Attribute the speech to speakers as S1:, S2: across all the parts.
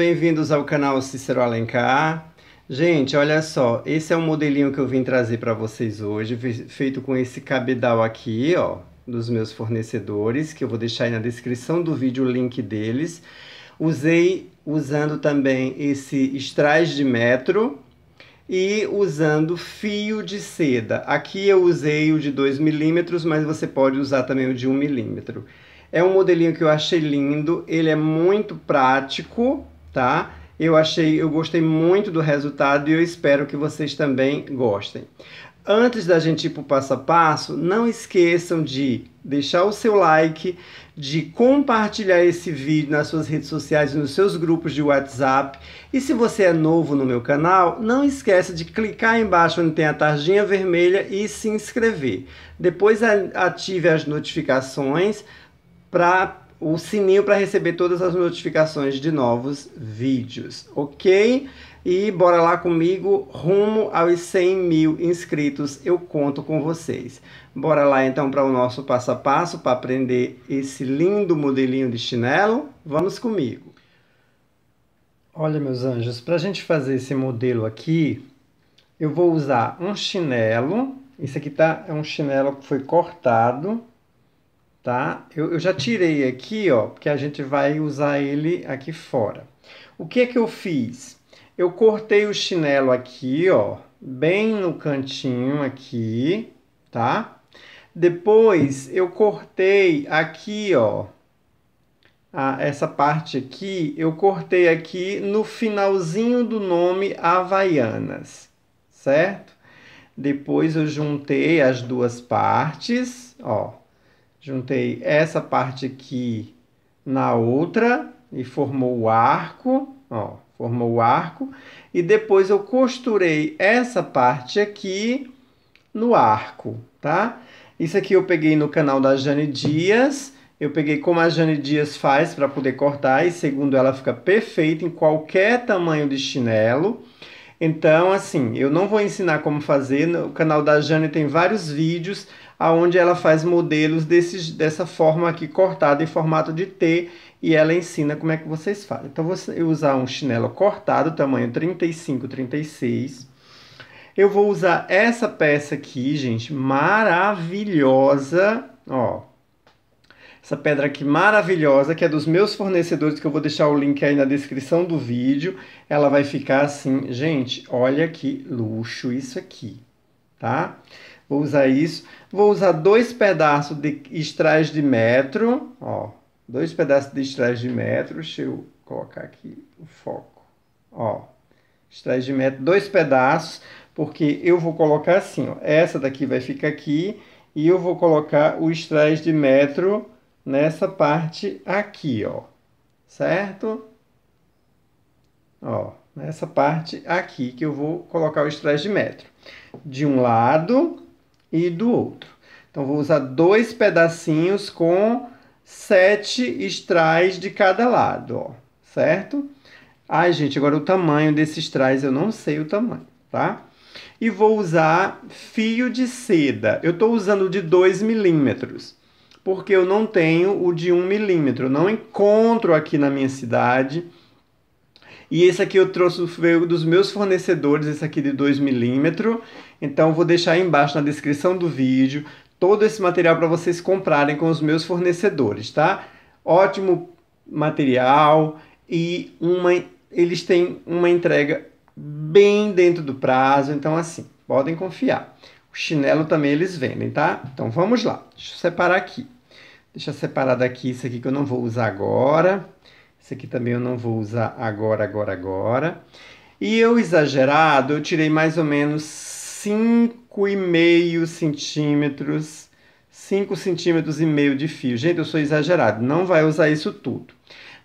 S1: bem-vindos ao canal Cícero Alencar. Gente, olha só, esse é um modelinho que eu vim trazer para vocês hoje, feito com esse cabedal aqui, ó, dos meus fornecedores, que eu vou deixar aí na descrição do vídeo o link deles. Usei usando também esse strass de metro e usando fio de seda. Aqui eu usei o de 2 milímetros, mas você pode usar também o de 1 um milímetro. É um modelinho que eu achei lindo, ele é muito prático tá? Eu achei, eu gostei muito do resultado e eu espero que vocês também gostem. Antes da gente ir para o passo a passo, não esqueçam de deixar o seu like, de compartilhar esse vídeo nas suas redes sociais e nos seus grupos de WhatsApp. E se você é novo no meu canal, não esqueça de clicar embaixo onde tem a tarjinha vermelha e se inscrever. Depois ative as notificações para o sininho para receber todas as notificações de novos vídeos, ok? E bora lá comigo, rumo aos 100 mil inscritos, eu conto com vocês. Bora lá então para o nosso passo a passo para aprender esse lindo modelinho de chinelo? Vamos comigo! Olha, meus anjos, para a gente fazer esse modelo aqui, eu vou usar um chinelo. Esse aqui tá, é um chinelo que foi cortado tá? Eu, eu, já tirei aqui, ó, porque a gente vai usar ele aqui fora. O que é que eu fiz? Eu cortei o chinelo aqui, ó, bem no cantinho aqui, tá? Depois eu cortei aqui, ó, a, essa parte aqui, eu cortei aqui no finalzinho do nome Havaianas, certo? Depois eu juntei as duas partes, ó, Juntei essa parte aqui na outra e formou o arco, ó, formou o arco. E depois eu costurei essa parte aqui no arco, tá? Isso aqui eu peguei no canal da Jane Dias. Eu peguei como a Jane Dias faz para poder cortar e segundo ela fica perfeito em qualquer tamanho de chinelo. Então, assim, eu não vou ensinar como fazer. O canal da Jane tem vários vídeos aonde ela faz modelos desses, dessa forma aqui cortada em formato de T e ela ensina como é que vocês fazem. Então, vou usar um chinelo cortado, tamanho 35, 36. Eu vou usar essa peça aqui, gente, maravilhosa, ó, essa pedra aqui maravilhosa, que é dos meus fornecedores, que eu vou deixar o link aí na descrição do vídeo. Ela vai ficar assim, gente, olha que luxo isso aqui, tá? Vou usar isso. Vou usar dois pedaços de estrais de metro, ó. Dois pedaços de estrais de metro. Deixa eu colocar aqui o foco, ó. Estrais de metro, dois pedaços, porque eu vou colocar assim, ó. Essa daqui vai ficar aqui e eu vou colocar o estrais de metro nessa parte aqui, ó. Certo? Ó, nessa parte aqui que eu vou colocar o estresse de metro. De um lado e do outro. Então, vou usar dois pedacinhos com sete estrais de cada lado, ó. Certo? Ai, gente, agora o tamanho desses trás eu não sei o tamanho, tá? E vou usar fio de seda. Eu estou usando de 2 milímetros porque eu não tenho o de 1 milímetro, não encontro aqui na minha cidade. E esse aqui eu trouxe dos meus fornecedores, esse aqui de 2 milímetro. Então vou deixar aí embaixo na descrição do vídeo todo esse material para vocês comprarem com os meus fornecedores, tá? Ótimo material e uma, eles têm uma entrega bem dentro do prazo, então assim, podem confiar. O chinelo também eles vendem, tá? Então vamos lá. Deixa eu separar aqui. Deixa eu separar daqui isso aqui que eu não vou usar agora. Esse aqui também eu não vou usar agora, agora, agora. E eu exagerado, eu tirei mais ou menos 5,5 centímetros, 5 centímetros e meio de fio. Gente, eu sou exagerado, não vai usar isso tudo.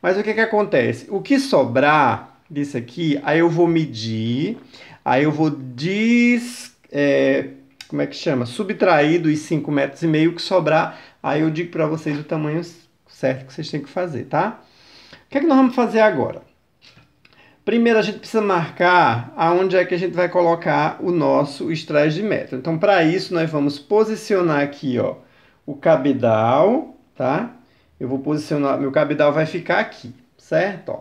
S1: Mas o que que acontece? O que sobrar disso aqui, aí eu vou medir, aí eu vou des... É, como é que chama? Subtraído os 5 metros e meio que sobrar, aí eu digo para vocês o tamanho certo que vocês têm que fazer, tá? O que é que nós vamos fazer agora? Primeiro a gente precisa marcar aonde é que a gente vai colocar o nosso estresse de metro. Então para isso nós vamos posicionar aqui, ó, o cabedal, tá? Eu vou posicionar, meu cabedal vai ficar aqui, certo? Ó,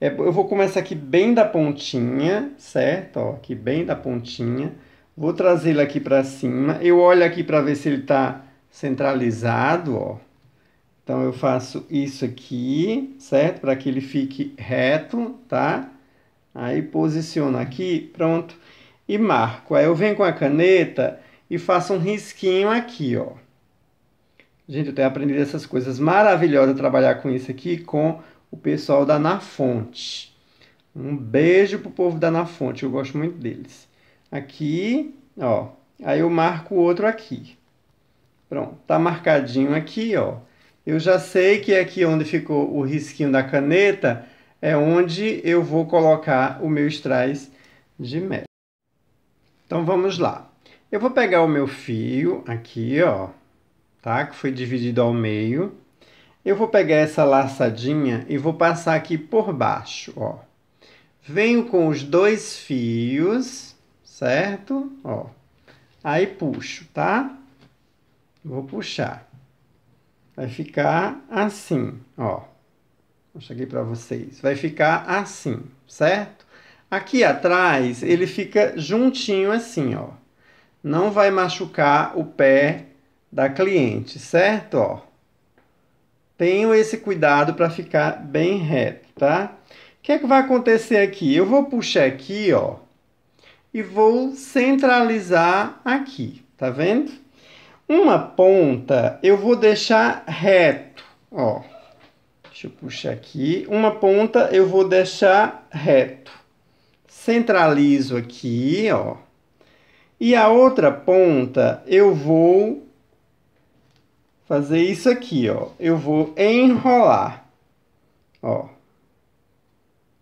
S1: é, eu vou começar aqui bem da pontinha, certo? Ó, aqui bem da pontinha Vou trazer ele aqui para cima. Eu olho aqui para ver se ele está centralizado, ó. Então, eu faço isso aqui, certo? Para que ele fique reto, tá? Aí, posiciono aqui, pronto. E marco. Aí, eu venho com a caneta e faço um risquinho aqui, ó. Gente, eu tenho aprendido essas coisas maravilhosas, trabalhar com isso aqui com o pessoal da Na Fonte. Um beijo pro povo da Na Fonte, eu gosto muito deles aqui, ó. Aí eu marco o outro aqui. Pronto, tá marcadinho aqui, ó. Eu já sei que aqui onde ficou o risquinho da caneta é onde eu vou colocar o meu strass de meta. Então vamos lá. Eu vou pegar o meu fio aqui, ó, tá? Que foi dividido ao meio. Eu vou pegar essa laçadinha e vou passar aqui por baixo, ó. Venho com os dois fios certo? Ó. Aí puxo, tá? Vou puxar. Vai ficar assim, ó. Eu aqui para vocês. Vai ficar assim, certo? Aqui atrás, ele fica juntinho assim, ó. Não vai machucar o pé da cliente, certo? Ó. Tenho esse cuidado para ficar bem reto, tá? O que é que vai acontecer aqui? Eu vou puxar aqui, ó e vou centralizar aqui, tá vendo? Uma ponta eu vou deixar reto, ó. Deixa eu puxar aqui. Uma ponta eu vou deixar reto. Centralizo aqui, ó. E a outra ponta eu vou fazer isso aqui, ó. Eu vou enrolar, ó.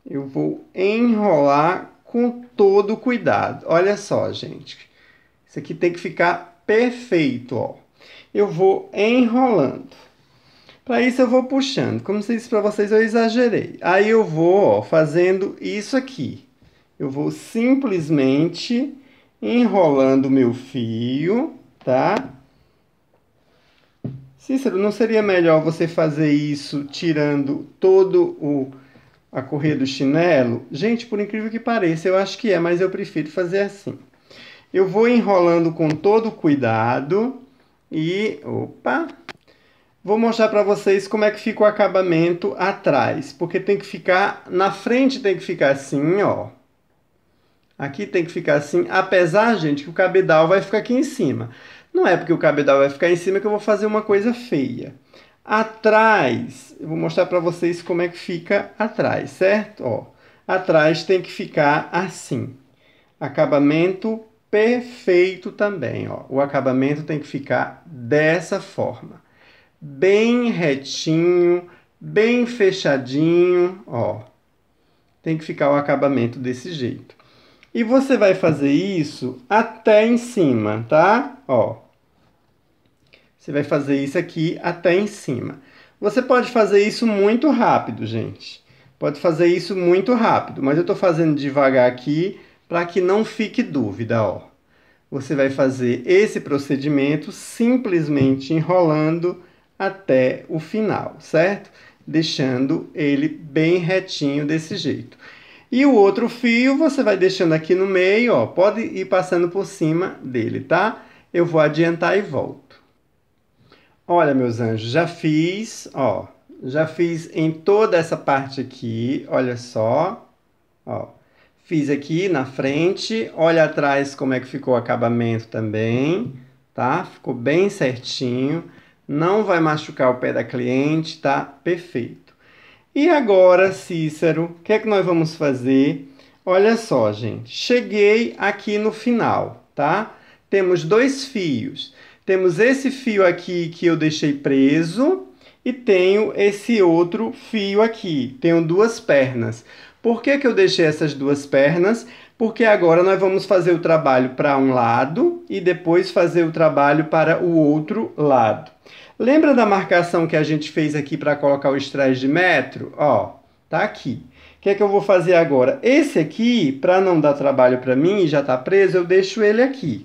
S1: Eu vou enrolar com todo cuidado. Olha só, gente. Isso aqui tem que ficar perfeito, ó. Eu vou enrolando. Para isso eu vou puxando. Como se disse para vocês, eu exagerei. Aí eu vou ó, fazendo isso aqui. Eu vou simplesmente enrolando o meu fio, tá? Cícero, não seria melhor você fazer isso tirando todo o a correr do chinelo? Gente, por incrível que pareça, eu acho que é, mas eu prefiro fazer assim. Eu vou enrolando com todo cuidado e, opa, vou mostrar para vocês como é que fica o acabamento atrás, porque tem que ficar na frente tem que ficar assim, ó. Aqui tem que ficar assim, apesar, gente, que o cabedal vai ficar aqui em cima. Não é porque o cabedal vai ficar em cima que eu vou fazer uma coisa feia atrás. Eu vou mostrar para vocês como é que fica atrás, certo? Ó, atrás tem que ficar assim. Acabamento perfeito também, ó. O acabamento tem que ficar dessa forma. Bem retinho, bem fechadinho, ó. Tem que ficar o acabamento desse jeito. E você vai fazer isso até em cima, tá? Ó. Você vai fazer isso aqui até em cima. Você pode fazer isso muito rápido, gente. Pode fazer isso muito rápido, mas eu estou fazendo devagar aqui para que não fique dúvida, ó. Você vai fazer esse procedimento simplesmente enrolando até o final, certo? Deixando ele bem retinho desse jeito. E o outro fio você vai deixando aqui no meio, ó, pode ir passando por cima dele, tá? Eu vou adiantar e volto. Olha, meus anjos, já fiz, ó, já fiz em toda essa parte aqui, olha só, ó. Fiz aqui na frente, olha atrás como é que ficou o acabamento também, tá? Ficou bem certinho, não vai machucar o pé da cliente, tá? Perfeito. E agora, Cícero, o que é que nós vamos fazer? Olha só, gente, cheguei aqui no final, tá? Temos dois fios. Temos esse fio aqui que eu deixei preso e tenho esse outro fio aqui. Tenho duas pernas. Por que, que eu deixei essas duas pernas? Porque agora nós vamos fazer o trabalho para um lado e depois fazer o trabalho para o outro lado. Lembra da marcação que a gente fez aqui para colocar o estresse de metro? Ó, tá aqui. O que é que eu vou fazer agora? Esse aqui, para não dar trabalho para mim, já está preso, eu deixo ele aqui.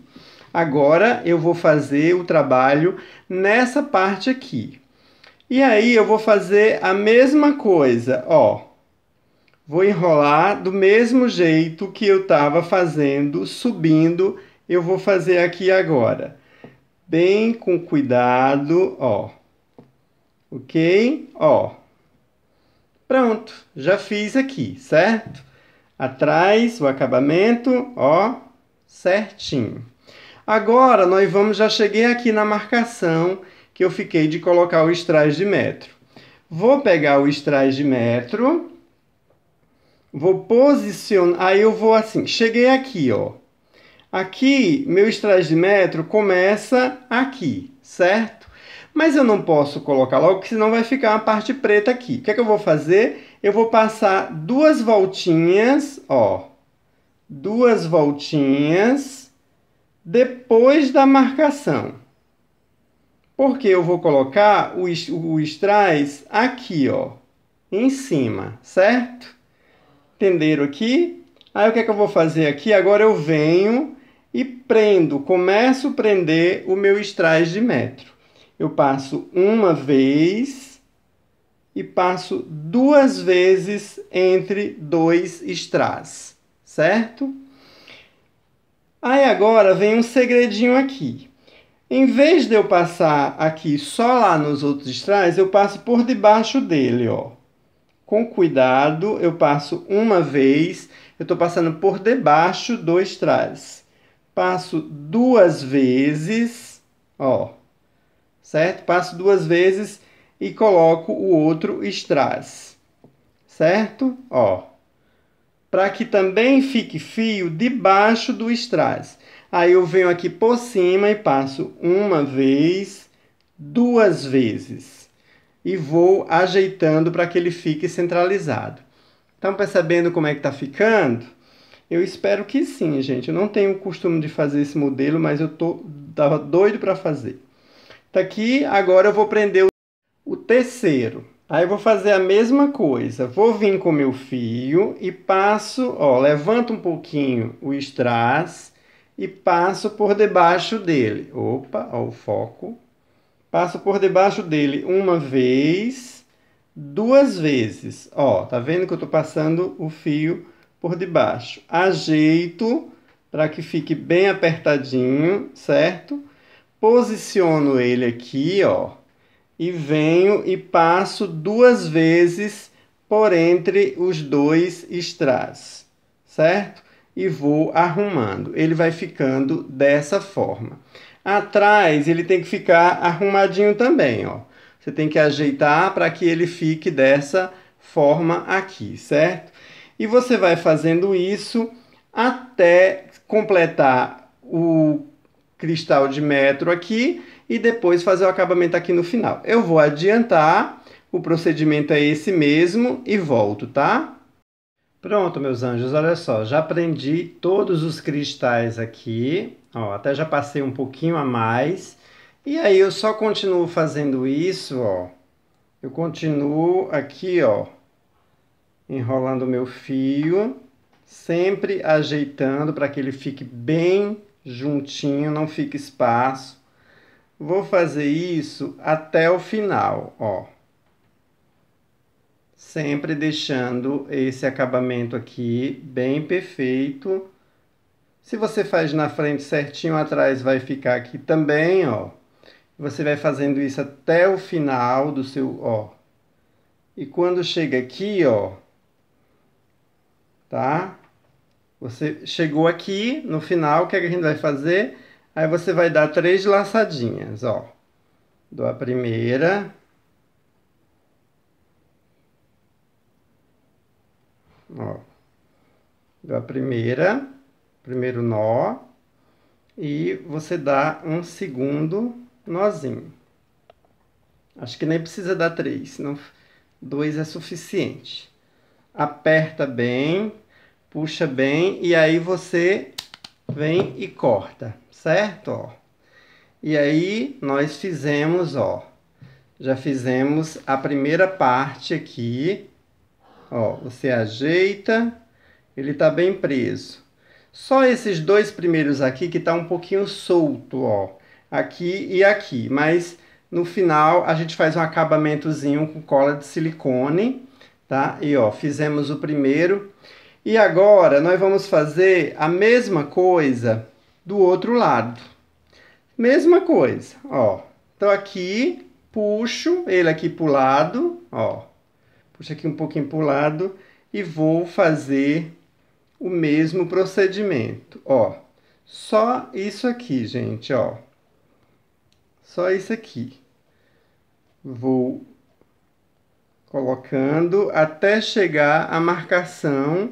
S1: Agora eu vou fazer o trabalho nessa parte aqui. E aí eu vou fazer a mesma coisa, ó. Vou enrolar do mesmo jeito que eu estava fazendo, subindo, eu vou fazer aqui agora. Bem com cuidado, ó. Ok? Ó. Pronto, já fiz aqui, certo? Atrás, o acabamento, ó, certinho. Agora nós vamos, já cheguei aqui na marcação que eu fiquei de colocar o strass de metro. Vou pegar o strass de metro, vou posicionar, aí eu vou assim, cheguei aqui, ó. Aqui, meu strass de metro começa aqui, certo? Mas eu não posso colocar logo, porque senão vai ficar uma parte preta aqui. O que é que eu vou fazer? Eu vou passar duas voltinhas, ó. Duas voltinhas depois da marcação. Porque eu vou colocar o, o strass aqui, ó, em cima, certo? Entenderam aqui? Aí o que é que eu vou fazer aqui? Agora eu venho e prendo, começo a prender o meu strass de metro. Eu passo uma vez e passo duas vezes entre dois strass, certo? Aí agora vem um segredinho aqui. Em vez de eu passar aqui só lá nos outros strass, eu passo por debaixo dele, ó. Com cuidado, eu passo uma vez, eu estou passando por debaixo do strass. Passo duas vezes, ó, certo? Passo duas vezes e coloco o outro strass, certo? Ó para que também fique fio debaixo do strass. Aí eu venho aqui por cima e passo uma vez, duas vezes. E vou ajeitando para que ele fique centralizado. Estão percebendo como é que está ficando? Eu espero que sim, gente. Eu não tenho o costume de fazer esse modelo, mas eu tô, tava doido para fazer. Tá aqui, agora eu vou prender o terceiro. Aí vou fazer a mesma coisa. Vou vir com meu fio e passo, ó, levanto um pouquinho o strass e passo por debaixo dele. Opa, ó o foco. Passo por debaixo dele uma vez, duas vezes. Ó, tá vendo que eu tô passando o fio por debaixo. Ajeito para que fique bem apertadinho, certo? Posiciono ele aqui, ó e venho e passo duas vezes por entre os dois strass, certo? E vou arrumando. Ele vai ficando dessa forma. Atrás ele tem que ficar arrumadinho também, ó. Você tem que ajeitar para que ele fique dessa forma aqui, certo? E você vai fazendo isso até completar o cristal de metro aqui e depois fazer o acabamento aqui no final. Eu vou adiantar, o procedimento é esse mesmo e volto, tá? Pronto, meus anjos, olha só, já prendi todos os cristais aqui, ó, até já passei um pouquinho a mais. E aí eu só continuo fazendo isso, ó. Eu continuo aqui, ó, enrolando o meu fio, sempre ajeitando para que ele fique bem juntinho, não fique espaço Vou fazer isso até o final, ó. Sempre deixando esse acabamento aqui bem perfeito. Se você faz na frente certinho, atrás vai ficar aqui também, ó. Você vai fazendo isso até o final do seu, ó. E quando chega aqui, ó, tá? Você chegou aqui, no final, o que, é a gente vai fazer? Aí você vai dar três laçadinhas, ó. Dou a primeira. Ó. Dou a primeira, primeiro nó. E você dá um segundo nozinho. Acho que nem precisa dar três, não, dois é suficiente. Aperta bem, puxa bem e aí você vem e corta, certo? Ó. E aí, nós fizemos, ó, já fizemos a primeira parte aqui, ó, você ajeita, ele tá bem preso. Só esses dois primeiros aqui que tá um pouquinho solto, ó, aqui e aqui, mas no final a gente faz um acabamentozinho com cola de silicone, tá? E ó, fizemos o primeiro. E agora nós vamos fazer a mesma coisa do outro lado. Mesma coisa, ó. Então aqui, puxo ele aqui pro lado, ó. Puxo aqui um pouquinho pro lado e vou fazer o mesmo procedimento, ó. Só isso aqui, gente, ó. Só isso aqui. Vou colocando até chegar a marcação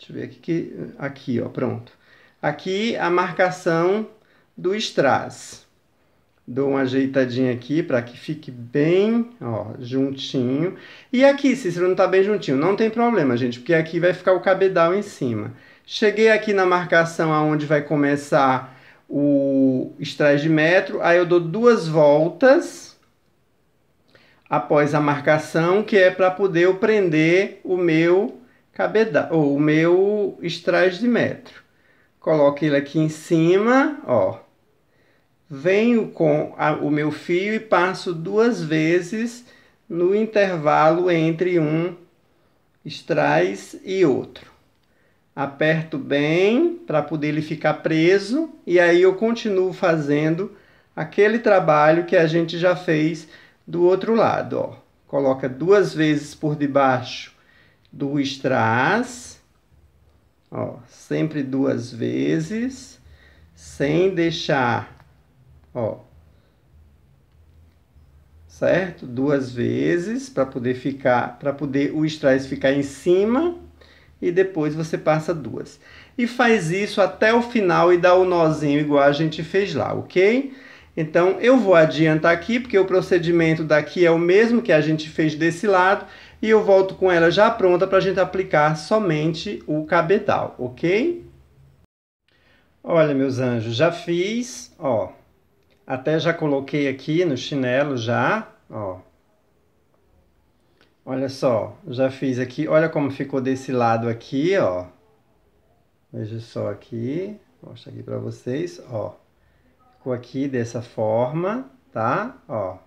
S1: Deixa eu ver aqui, que, aqui ó, pronto. Aqui a marcação do strass. Dou uma ajeitadinha aqui para que fique bem ó, juntinho. E aqui, Cícero, não está bem juntinho. Não tem problema, gente, porque aqui vai ficar o cabedal em cima. Cheguei aqui na marcação aonde vai começar o strass de metro. Aí eu dou duas voltas após a marcação, que é para poder eu prender o meu cabedal, ou o meu estrais de metro. Coloco ele aqui em cima, ó. Venho com a, o meu fio e passo duas vezes no intervalo entre um estrais e outro. Aperto bem para poder ele ficar preso e aí eu continuo fazendo aquele trabalho que a gente já fez do outro lado, ó. Coloca duas vezes por debaixo Duas trás, ó, sempre duas vezes, sem deixar, ó, certo? Duas vezes para poder ficar, para poder o estrás ficar em cima e depois você passa duas. E faz isso até o final e dá o um nozinho igual a gente fez lá, ok? Então eu vou adiantar aqui porque o procedimento daqui é o mesmo que a gente fez desse lado e eu volto com ela já pronta para a gente aplicar somente o cabedal, ok? Olha, meus anjos, já fiz, ó, até já coloquei aqui no chinelo já, ó. Olha só, já fiz aqui, olha como ficou desse lado aqui, ó. Veja só aqui, mostra aqui para vocês, ó. Ficou aqui dessa forma, tá? Ó.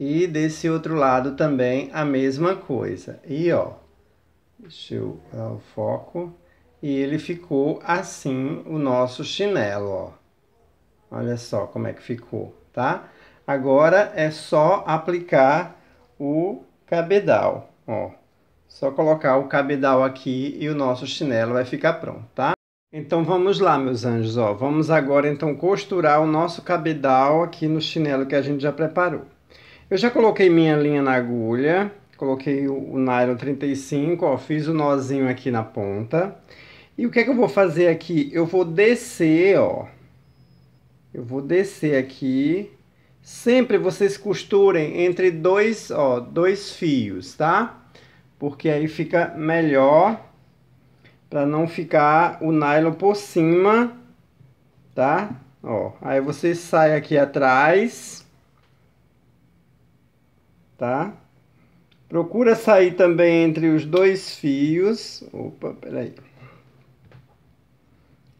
S1: E desse outro lado também a mesma coisa. E ó, deixa eu dar o foco. E ele ficou assim o nosso chinelo, ó. Olha só como é que ficou, tá? Agora é só aplicar o cabedal, ó. Só colocar o cabedal aqui e o nosso chinelo vai ficar pronto, tá? Então vamos lá, meus anjos, ó. Vamos agora então costurar o nosso cabedal aqui no chinelo que a gente já preparou. Eu já coloquei minha linha na agulha, coloquei o, nylon 35, ó, fiz o nozinho aqui na ponta. E o que é que eu vou fazer aqui? Eu vou descer, ó. Eu vou descer aqui. Sempre vocês costurem entre dois, ó, dois fios, tá? Porque aí fica melhor para não ficar o nylon por cima, tá? Ó, aí você sai aqui atrás tá? Procura sair também entre os dois fios. Opa, peraí.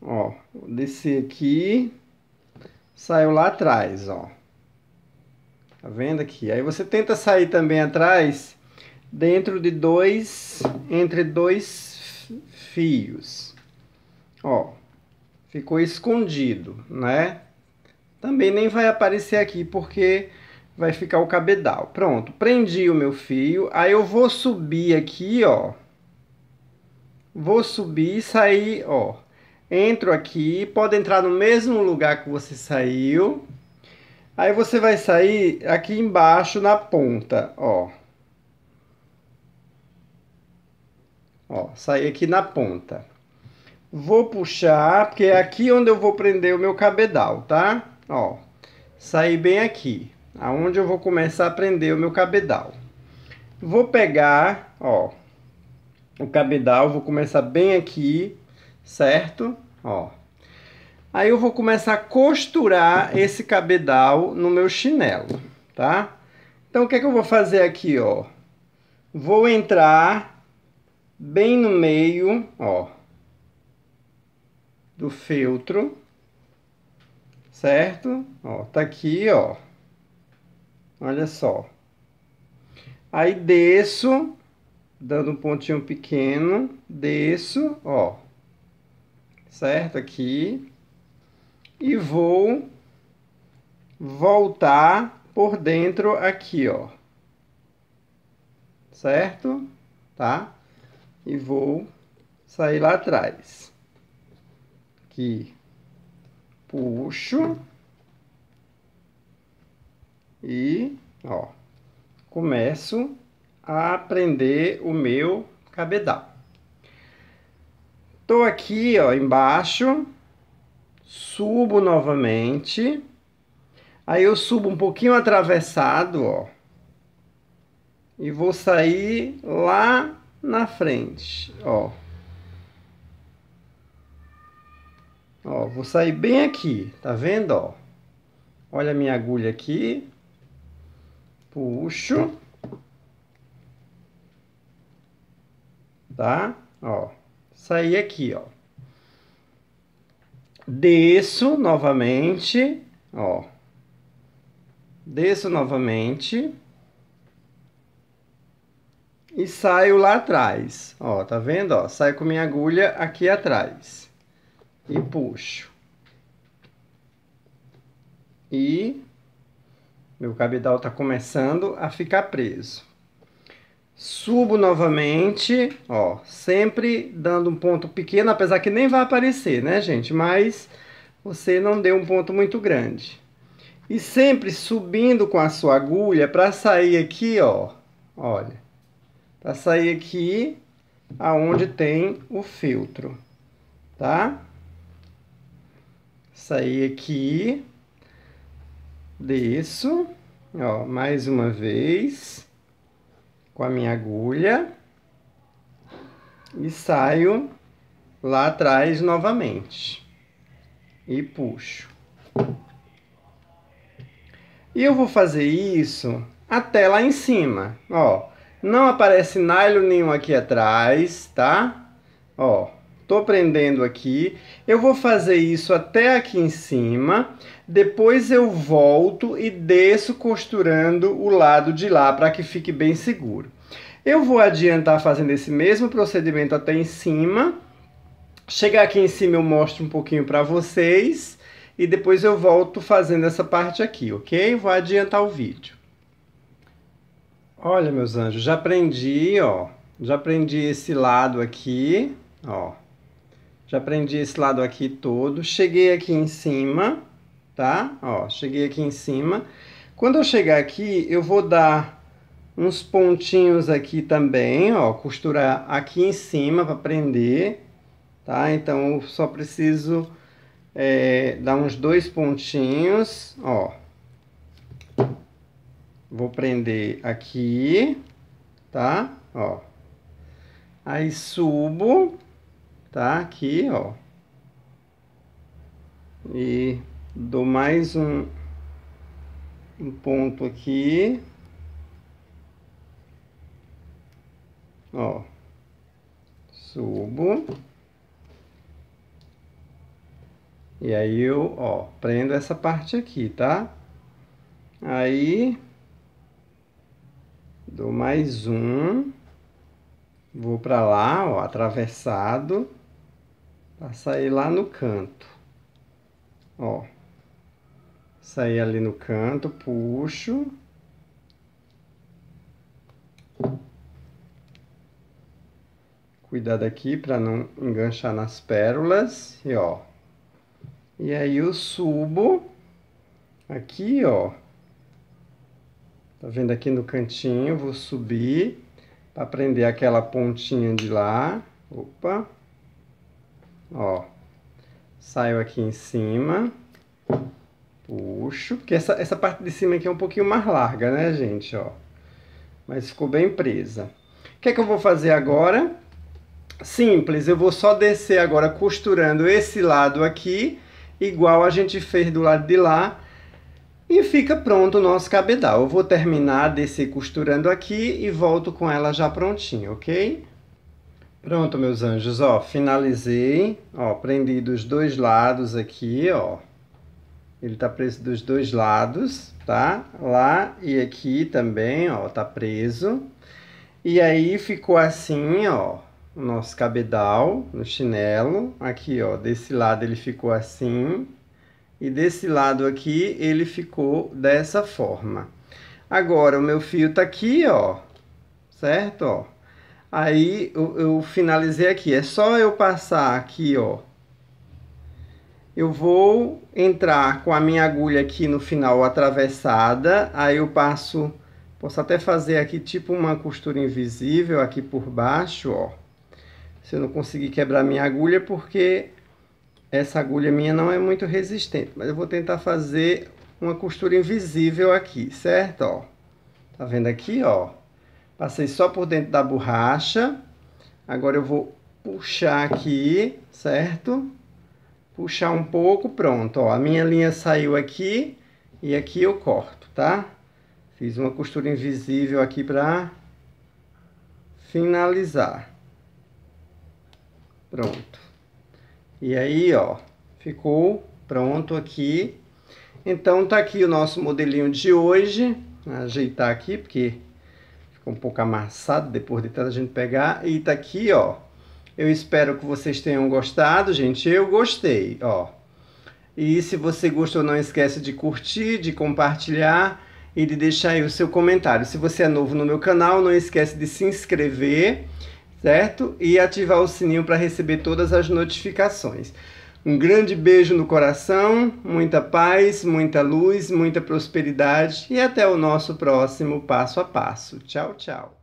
S1: Ó, vou descer aqui. Saiu lá atrás, ó. Tá vendo aqui? Aí você tenta sair também atrás dentro de dois, entre dois fios. Ó, ficou escondido, né? Também nem vai aparecer aqui porque vai ficar o cabedal. Pronto, prendi o meu fio, aí eu vou subir aqui, ó. Vou subir e sair, ó. Entro aqui, pode entrar no mesmo lugar que você saiu. Aí você vai sair aqui embaixo na ponta, ó. Ó, sair aqui na ponta. Vou puxar, porque é aqui onde eu vou prender o meu cabedal, tá? Ó, sair bem aqui aonde eu vou começar a prender o meu cabedal. Vou pegar, ó, o cabedal, vou começar bem aqui, certo? Ó. Aí eu vou começar a costurar esse cabedal no meu chinelo, tá? Então o que é que eu vou fazer aqui, ó? Vou entrar bem no meio, ó, do feltro, certo? Ó, tá aqui, ó. Olha só. Aí desço, dando um pontinho pequeno, desço, ó. Certo? Aqui. E vou voltar por dentro aqui, ó. Certo? Tá? E vou sair lá atrás. Aqui. Puxo e ó, começo a aprender o meu cabedal. Tô aqui, ó, embaixo, subo novamente, aí eu subo um pouquinho atravessado, ó, e vou sair lá na frente, ó. Ó, vou sair bem aqui, tá vendo, ó? Olha a minha agulha aqui, puxo, tá? Ó, saí aqui, ó. Desço novamente, ó. Desço novamente. E saio lá atrás, ó, tá vendo, ó? Saio com minha agulha aqui atrás. E puxo. E meu cabedal está começando a ficar preso. Subo novamente, ó, sempre dando um ponto pequeno, apesar que nem vai aparecer, né, gente? Mas você não deu um ponto muito grande. E sempre subindo com a sua agulha para sair aqui, ó, olha, para sair aqui aonde tem o filtro, tá? Sair aqui, desço, ó, mais uma vez, com a minha agulha, e saio lá atrás novamente, e puxo. E eu vou fazer isso até lá em cima, ó, não aparece nylon nenhum aqui atrás, tá? Ó, Estou prendendo aqui. Eu vou fazer isso até aqui em cima. Depois eu volto e desço costurando o lado de lá para que fique bem seguro. Eu vou adiantar fazendo esse mesmo procedimento até em cima. Chegar aqui em cima eu mostro um pouquinho para vocês. E depois eu volto fazendo essa parte aqui, ok? Vou adiantar o vídeo. Olha, meus anjos, já prendi, ó. Já prendi esse lado aqui, ó. Já prendi esse lado aqui todo. Cheguei aqui em cima, tá? Ó, cheguei aqui em cima. Quando eu chegar aqui, eu vou dar uns pontinhos aqui também, ó. Costurar aqui em cima para prender, tá? Então, eu só preciso é, dar uns dois pontinhos, ó. Vou prender aqui, tá? Ó. Aí subo tá aqui, ó. E dou mais um, um ponto aqui. Ó. Subo. E aí eu, ó, prendo essa parte aqui, tá? Aí, dou mais um, vou para lá, ó, atravessado, Pra ah, sair lá no canto. Ó. Sair ali no canto, puxo. Cuidado aqui para não enganchar nas pérolas. E ó. E aí eu subo aqui, ó. Tá vendo aqui no cantinho? Vou subir para prender aquela pontinha de lá. Opa! Ó, saio aqui em cima, puxo, porque essa, essa parte de cima aqui é um pouquinho mais larga, né, gente, ó. Mas ficou bem presa. O que é que eu vou fazer agora? Simples, eu vou só descer agora costurando esse lado aqui, igual a gente fez do lado de lá, e fica pronto o nosso cabedal. Eu vou terminar a descer costurando aqui e volto com ela já prontinha, ok? Pronto, meus anjos, ó, finalizei, ó, prendi dos dois lados aqui, ó. Ele tá preso dos dois lados, tá? Lá e aqui também, ó, tá preso. E aí ficou assim, ó, o nosso cabedal no chinelo. Aqui, ó, desse lado ele ficou assim. E desse lado aqui ele ficou dessa forma. Agora, o meu fio tá aqui, ó, certo, ó Aí eu, eu finalizei aqui. É só eu passar aqui, ó. Eu vou entrar com a minha agulha aqui no final atravessada. Aí eu passo... Posso até fazer aqui tipo uma costura invisível aqui por baixo, ó. Se eu não conseguir quebrar minha agulha, porque essa agulha minha não é muito resistente. Mas eu vou tentar fazer uma costura invisível aqui, certo? Ó, tá vendo aqui, ó? Passei só por dentro da borracha. Agora eu vou puxar aqui, certo? Puxar um pouco, pronto. Ó, a minha linha saiu aqui e aqui eu corto, tá? Fiz uma costura invisível aqui para finalizar. Pronto. E aí, ó, ficou pronto aqui. Então, tá aqui o nosso modelinho de hoje. Ajeitar aqui, porque um pouco amassado depois de tanta gente pegar. E tá aqui, ó. Eu espero que vocês tenham gostado, gente. Eu gostei, ó. E se você gostou, não esquece de curtir, de compartilhar e de deixar aí o seu comentário. Se você é novo no meu canal, não esquece de se inscrever, certo? E ativar o sininho para receber todas as notificações. Um grande beijo no coração, muita paz, muita luz, muita prosperidade e até o nosso próximo passo a passo. Tchau, tchau.